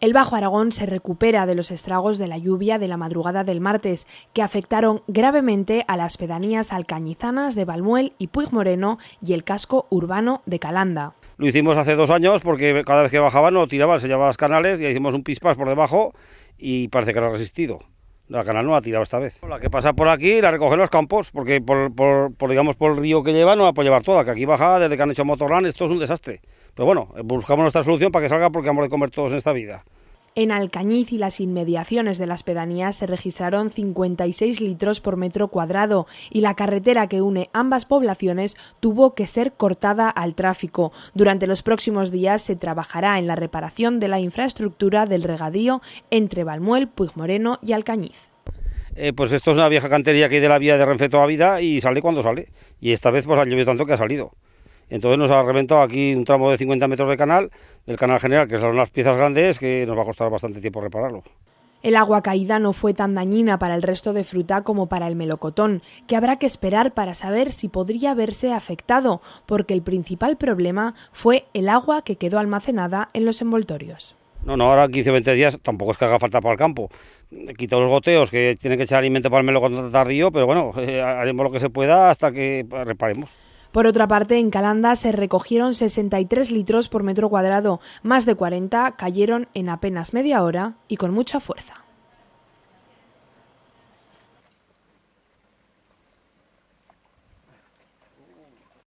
El Bajo Aragón se recupera de los estragos de la lluvia de la madrugada del martes, que afectaron gravemente a las pedanías alcañizanas de Balmuel y Puigmoreno y el casco urbano de Calanda. Lo hicimos hace dos años porque cada vez que bajaban lo tiraban, se llevaban las canales y hicimos un pispas por debajo y parece que lo ha resistido. La canal no ha tirado esta vez. La que pasa por aquí la recogen los campos, porque por, por, digamos por el río que lleva no la puede llevar toda, que aquí baja desde que han hecho motorlan, esto es un desastre. Pero bueno, buscamos nuestra solución para que salga porque vamos a comer todos en esta vida. En Alcañiz y las inmediaciones de las pedanías se registraron 56 litros por metro cuadrado y la carretera que une ambas poblaciones tuvo que ser cortada al tráfico. Durante los próximos días se trabajará en la reparación de la infraestructura del regadío entre Balmuel, Puigmoreno y Alcañiz. Eh, pues esto es una vieja cantería que hay de la vía de Renfe toda vida y sale cuando sale. Y esta vez pues ha llovido tanto que ha salido. Entonces nos ha reventado aquí un tramo de 50 metros de canal, del canal general, que son unas piezas grandes, que nos va a costar bastante tiempo repararlo. El agua caída no fue tan dañina para el resto de fruta como para el melocotón, que habrá que esperar para saber si podría verse afectado, porque el principal problema fue el agua que quedó almacenada en los envoltorios. No, no, ahora 15 o 20 días tampoco es que haga falta para el campo. Quita los goteos, que tiene que echar alimento para el melocotón tardío, pero bueno, haremos lo que se pueda hasta que reparemos. Por otra parte, en Calanda se recogieron 63 litros por metro cuadrado, más de 40 cayeron en apenas media hora y con mucha fuerza.